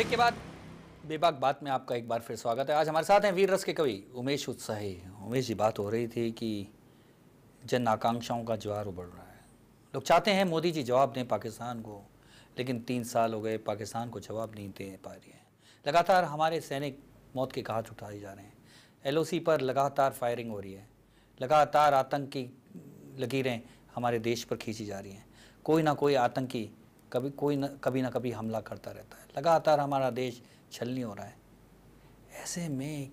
break के बाद बेबाक बात में आपका एक बार फिर स्वागत है आज हमारे साथ हैं वीर रस के कवि उमेश उत्साही उमेश जी बात हो रही थी कि जन आकांक्षाओं का ज्वार उबड़ रहा है लोग चाहते हैं मोदी जी जवाब दें पाकिस्तान को लेकिन तीन साल हो गए पाकिस्तान को जवाब नहीं दे पा रही है लगातार हमारे सैनिक मौत के घाट उठाए जा रहे हैं एलओसी पर लगातार फायरिंग हो रही है लगातार आतंकी लकीरें हमारे देश पर खींची जा रही हैं कोई ना कोई आतंकी कभी कोई न कभी ना कभी हमला करता रहता है लगातार हमारा देश छलनी हो रहा है ऐसे में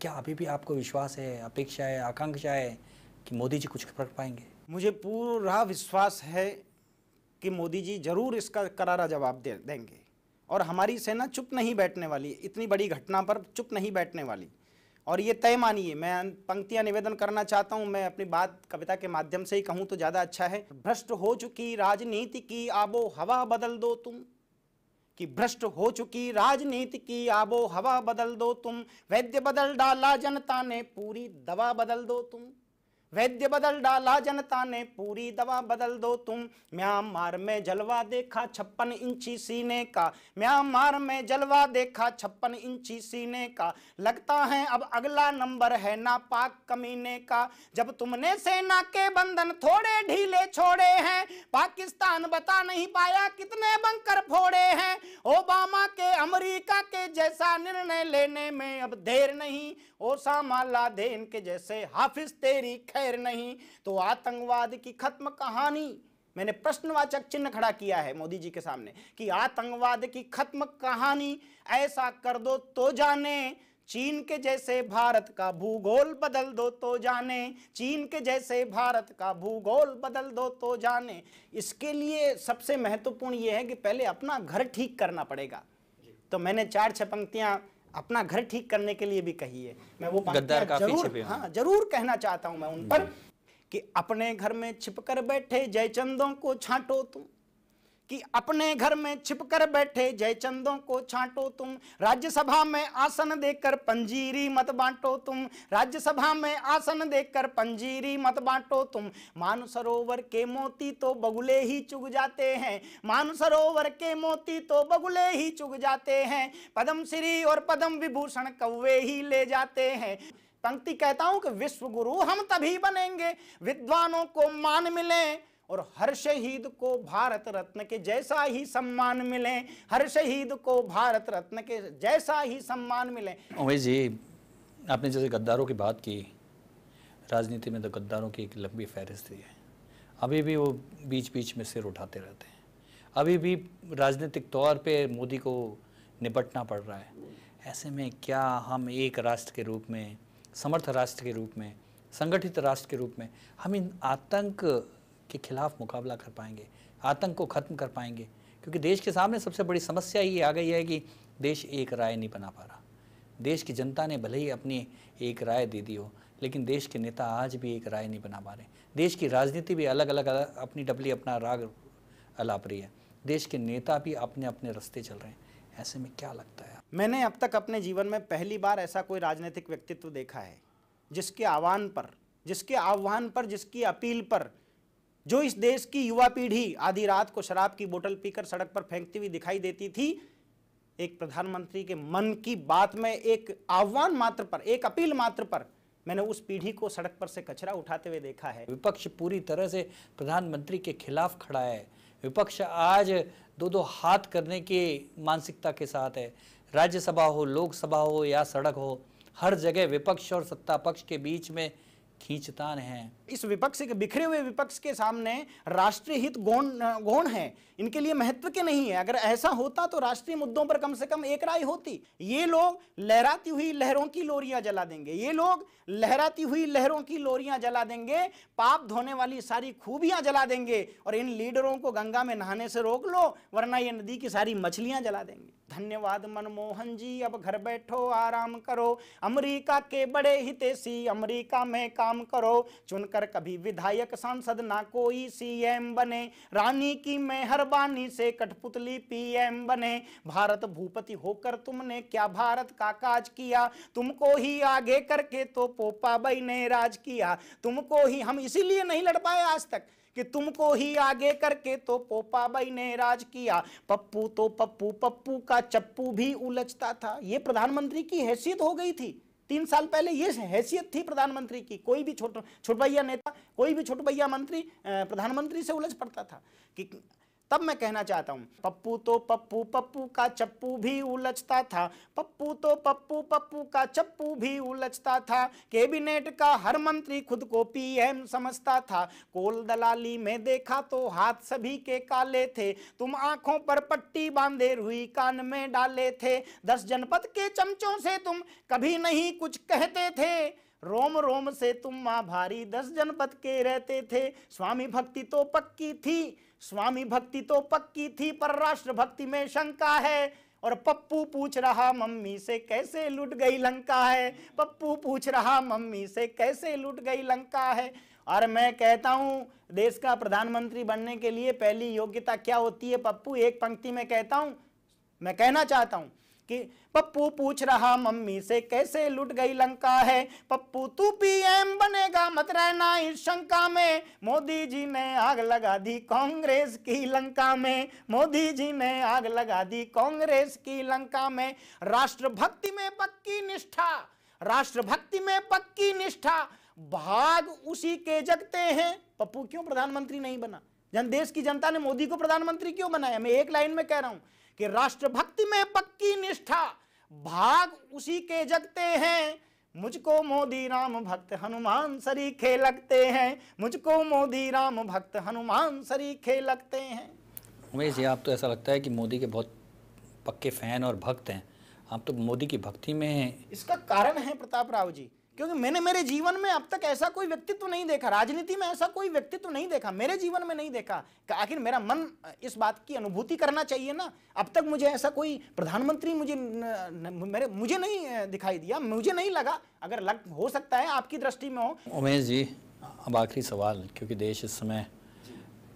क्या अभी भी आपको विश्वास है अपेक्षा है आकांक्षा है कि मोदी जी कुछ कर पाएंगे मुझे पूरा विश्वास है कि मोदी जी ज़रूर इसका करारा जवाब दे देंगे और हमारी सेना चुप नहीं बैठने वाली इतनी बड़ी घटना पर चुप नहीं बैठने वाली और ये तय मानिए मैं पंक्तियां निवेदन करना चाहता हूं मैं अपनी बात कविता के माध्यम से ही कहूं तो ज़्यादा अच्छा है भ्रष्ट हो चुकी राजनीति की आबो हवा बदल दो तुम कि भ्रष्ट हो चुकी राजनीति की आबो हवा बदल दो तुम वैद्य बदल डाला जनता ने पूरी दवा बदल दो तुम वैद्य बदल डाला जनता ने पूरी दवा बदल दो तुम म्यांमार में जलवा देखा छप्पन इंची सीने का म्यांमार में जलवा देखा छप्पन इंची सीने का लगता है अब अगला नंबर है ना पाक कमीने का जब तुमने सेना के बंधन थोड़े ढीले छोड़े हैं पाकिस्तान बता नहीं पाया कितने बंकर फोड़े हैं ओबामा के अमरीका के जैसा निर्णय लेने में अब देर नहीं ओसामा लादेन के जैसे हाफिज तेरी खैर नहीं तो आतंकवाद की खत्म कहानी मैंने प्रश्नवाचक चिन्ह खड़ा किया है मोदी जी के सामने कि आतंकवाद की खत्म कहानी ऐसा कर दो तो जाने चीन के जैसे भारत का भूगोल बदल दो तो जाने चीन के जैसे भारत का भूगोल बदल दो तो जाने इसके लिए सबसे महत्वपूर्ण यह है कि पहले अपना घर ठीक करना पड़ेगा तो मैंने चार छह पंक्तियां अपना घर ठीक करने के लिए भी कही है मैं वो गद्दार काफी जरूर हाँ जरूर कहना चाहता हूं मैं उन पर कि अपने घर में छिपकर बैठे जयचंदों को छांटो तुम कि अपने घर में छिपकर बैठे जयचंदों को छांटो तुम राज्यसभा में आसन देकर पंजीरी मत बांटो तुम राज्यसभा में आसन देकर पंजीरी मत बांटो तुम मान सरोवर के मोती तो बगुले ही चुग जाते हैं मान सरोवर के मोती तो बगुले ही चुग जाते हैं पद्म श्री और पद्म विभूषण कौवे ही ले जाते हैं पंक्ति कहता हूं कि विश्व गुरु हम तभी बनेंगे विद्वानों को मान मिले और हर शहीद को भारत रत्न के जैसा ही सम्मान मिले हर शहीद को भारत रत्न के जैसा ही सम्मान मिले ओवैस जी आपने जैसे गद्दारों की बात की राजनीति में तो गद्दारों की एक लंबी फहरिस्त है अभी भी वो बीच बीच में सिर उठाते रहते हैं अभी भी राजनीतिक तौर पे मोदी को निपटना पड़ रहा है ऐसे में क्या हम एक राष्ट्र के रूप में समर्थ राष्ट्र के रूप में संगठित राष्ट्र के रूप में हम इन आतंक के खिलाफ मुकाबला कर पाएंगे आतंक को ख़त्म कर पाएंगे क्योंकि देश के सामने सबसे बड़ी समस्या ये आ गई है कि देश एक राय नहीं बना पा रहा देश की जनता ने भले ही अपनी एक राय दे दी हो लेकिन देश के नेता आज भी एक राय नहीं बना पा रहे देश की राजनीति भी अलग अलग, अपनी डबली अपना राग अलाप रही है देश के नेता भी अपने अपने रास्ते चल रहे हैं ऐसे में क्या लगता है मैंने अब तक अपने जीवन में पहली बार ऐसा कोई राजनीतिक व्यक्तित्व देखा है जिसके आह्वान पर जिसके आह्वान पर जिसकी अपील पर जो इस देश की युवा पीढ़ी आधी रात को शराब की बोतल पीकर सड़क पर फेंकती हुई दिखाई देती थी एक प्रधानमंत्री के मन की बात में एक आह्वान मात्र पर एक अपील मात्र पर मैंने उस पीढ़ी को सड़क पर से कचरा उठाते हुए देखा है विपक्ष पूरी तरह से प्रधानमंत्री के खिलाफ खड़ा है विपक्ष आज दो दो हाथ करने की मानसिकता के साथ है राज्यसभा हो लोकसभा हो या सड़क हो हर जगह विपक्ष और सत्ता पक्ष के बीच में खींचता रहे इस विपक्ष के बिखरे हुए विपक्ष के सामने राष्ट्रीय हित गौण गौण है इनके लिए महत्व के नहीं है अगर ऐसा होता तो राष्ट्रीय मुद्दों पर कम से कम एक राय होती ये लोग लहराती हुई लहरों की लोरियां जला देंगे ये लोग लहराती हुई लहरों की लोरियां जला देंगे पाप धोने वाली सारी खूबियां जला देंगे और इन लीडरों को गंगा में नहाने से रोक लो वरना ये नदी की सारी मछलियां जला देंगे धन्यवाद मनमोहन जी अब घर बैठो आराम करो अमरीका के बड़े हितेशी अमरीका में काम काम करो चुनकर कभी विधायक सांसद ना कोई सीएम बने रानी की मेहरबानी से कठपुतली पीएम बने भारत भूपति होकर तुमने क्या भारत का काज किया तुमको ही आगे करके तो पोपा पोपाबाई ने राज किया तुमको ही हम इसीलिए नहीं लड़ पाए आज तक कि तुमको ही आगे करके तो पोपा पोपाबाई ने राज किया पप्पू तो पप्पू पप्पू का चप्पू भी उलझता था ये प्रधानमंत्री की हैसियत हो गई थी तीन साल पहले ये हैसियत थी प्रधानमंत्री की कोई भी छोट छोटभैया नेता कोई भी छोटभैया मंत्री प्रधानमंत्री से उलझ पड़ता था कि तब मैं कहना चाहता हूँ पप्पू तो पप्पू पप्पू का चप्पू भी उलझता था पप्पू तो पप्पू पप्पू का चप्पू भी उलझता था कैबिनेट का हर मंत्री खुद को पीएम समझता था कोल दलाली में देखा तो हाथ सभी के काले थे तुम आंखों पर पट्टी बांधे रुई कान में डाले थे दस जनपद के चमचों से तुम कभी नहीं कुछ कहते थे रोम रोम से तुम माँ भारी दस जनपद के रहते थे स्वामी भक्ति तो पक्की थी स्वामी भक्ति तो पक्की थी पर राष्ट्र भक्ति में शंका है और पप्पू पूछ रहा मम्मी से कैसे लूट गई लंका है पप्पू पूछ रहा मम्मी से कैसे लुट गई लंका है और मैं कहता हूँ देश का प्रधानमंत्री बनने के लिए पहली योग्यता क्या होती है पप्पू एक पंक्ति में कहता हूँ मैं कहना चाहता हूँ कि पप्पू पूछ रहा मम्मी से कैसे लुट गई लंका है पप्पू तू पीएम बनेगा मत रहना इस शंका में मोदी जी ने आग लगा दी कांग्रेस की लंका में मोदी जी ने आग लगा दी कांग्रेस की लंका में राष्ट्रभक्ति में पक्की निष्ठा राष्ट्रभक्ति में पक्की निष्ठा भाग उसी के जगते हैं पप्पू क्यों प्रधानमंत्री नहीं बना जन देश की जनता ने मोदी को प्रधानमंत्री क्यों बनाया मैं एक लाइन में कह रहा हूं कि राष्ट्रभक्ति में पक्की निष्ठा भाग उसी के जगते हैं मुझको मोदी राम भक्त हनुमान सरीखे लगते हैं मुझको मोदी राम भक्त हनुमान सरीखे लगते हैं उमेश जी आप तो ऐसा लगता है कि मोदी के बहुत पक्के फैन और भक्त हैं आप तो मोदी की भक्ति में हैं इसका कारण है प्रताप राव जी क्योंकि मैंने मेरे जीवन में अब तक ऐसा कोई व्यक्तित्व नहीं देखा राजनीति में ऐसा कोई व्यक्तित्व नहीं देखा मेरे जीवन में नहीं देखा आखिर मेरा मन इस बात की अनुभूति करना चाहिए ना अब तक मुझे ऐसा कोई प्रधानमंत्री मुझे न, न, मेरे मुझे नहीं दिखाई दिया मुझे नहीं लगा अगर लग हो सकता है आपकी दृष्टि में हो उमेश जी अब आखिरी सवाल क्योंकि देश इस समय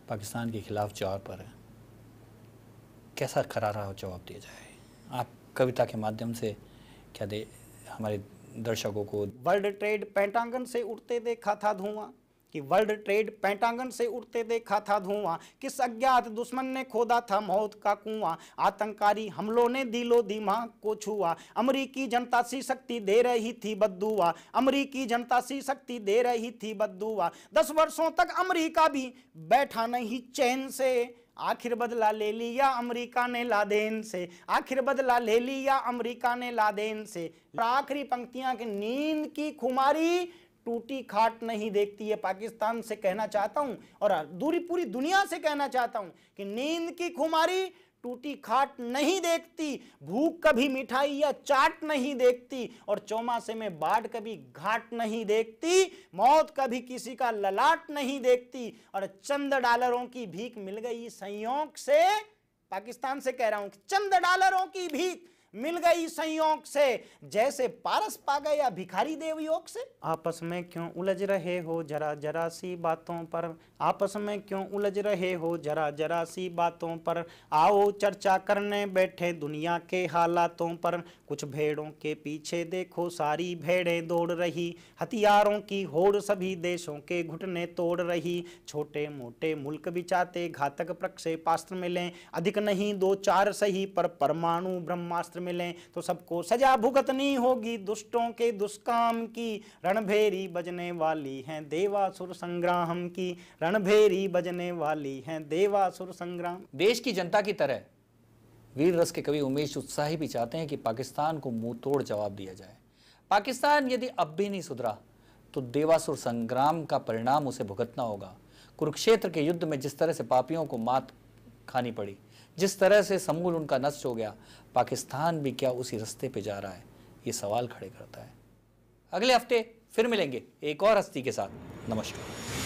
पाकिस्तान के खिलाफ चौर पर है कैसा करारा जवाब दिया जाए आप कविता के माध्यम से क्या दे हमारे दर्शकों को वर्ल्ड ट्रेड पेंटांगन से उठते देखा था धुआं कि वर्ल्ड ट्रेड पैंटांगन से उठते देखा था धुआं किस अज्ञात दुश्मन ने खोदा था मौत का कुआं आतंकारी हमलों ने दिलो दिमाग को छुआ अमरीकी जनता सी शक्ति दे रही थी बदुआ अमरीकी जनता सी शक्ति दे रही थी बदुआ दस वर्षों तक अमरीका भी बैठा नहीं चैन से आखिर बदला ले लिया अमेरिका ने लादेन से आखिर बदला ले लिया अमेरिका ने लादेन से आखिरी पंक्तियां की नींद की खुमारी टूटी खाट नहीं देखती है पाकिस्तान से कहना चाहता हूं और दूरी पूरी दुनिया से कहना चाहता हूं कि नींद की खुमारी टूटी खाट नहीं देखती भूख कभी मिठाई या चाट नहीं देखती और चौमासे में बाढ़ कभी घाट नहीं देखती मौत कभी किसी का ललाट नहीं देखती और चंद डॉलरों की भीख मिल गई संयोग से पाकिस्तान से कह रहा हूं कि चंद डॉलरों की भीख मिल गई संयोग से जैसे पारस पा गए या भिखारी देव योग से आपस में क्यों उलझ रहे हो जरा जरा सी बातों पर आपस में क्यों उलझ रहे हो जरा जरा सी बातों पर आओ चर्चा करने बैठे दुनिया के हालातों पर कुछ भेड़ों के पीछे देखो सारी भेड़ें दौड़ रही हथियारों की होड़ सभी देशों के घुटने तोड़ रही छोटे मोटे मुल्क बिचाते घातक प्रक्षेपास्त्र मिलें अधिक नहीं दो चार सही पर परमाणु ब्रह्मास्त्र मिलें तो सबको सजा भुगतनी होगी दुष्टों के दुष्काम की रणभेरी बजने वाली हैं देवासुर संग्राम की रणभेरी बजने वाली हैं देवासुर संग्राम देश की जनता की तरह वीर रस के कवि उमेश उत्साही भी चाहते हैं कि पाकिस्तान को मुंह तोड़ जवाब दिया जाए पाकिस्तान यदि अब भी नहीं सुधरा तो देवासुर संग्राम का परिणाम उसे भुगतना होगा कुरुक्षेत्र के युद्ध में जिस तरह से पापियों को मात खानी पड़ी जिस तरह से समूल उनका नष्ट हो गया पाकिस्तान भी क्या उसी रास्ते पे जा रहा है ये सवाल खड़े करता है अगले हफ्ते फिर मिलेंगे एक और हस्ती के साथ नमस्कार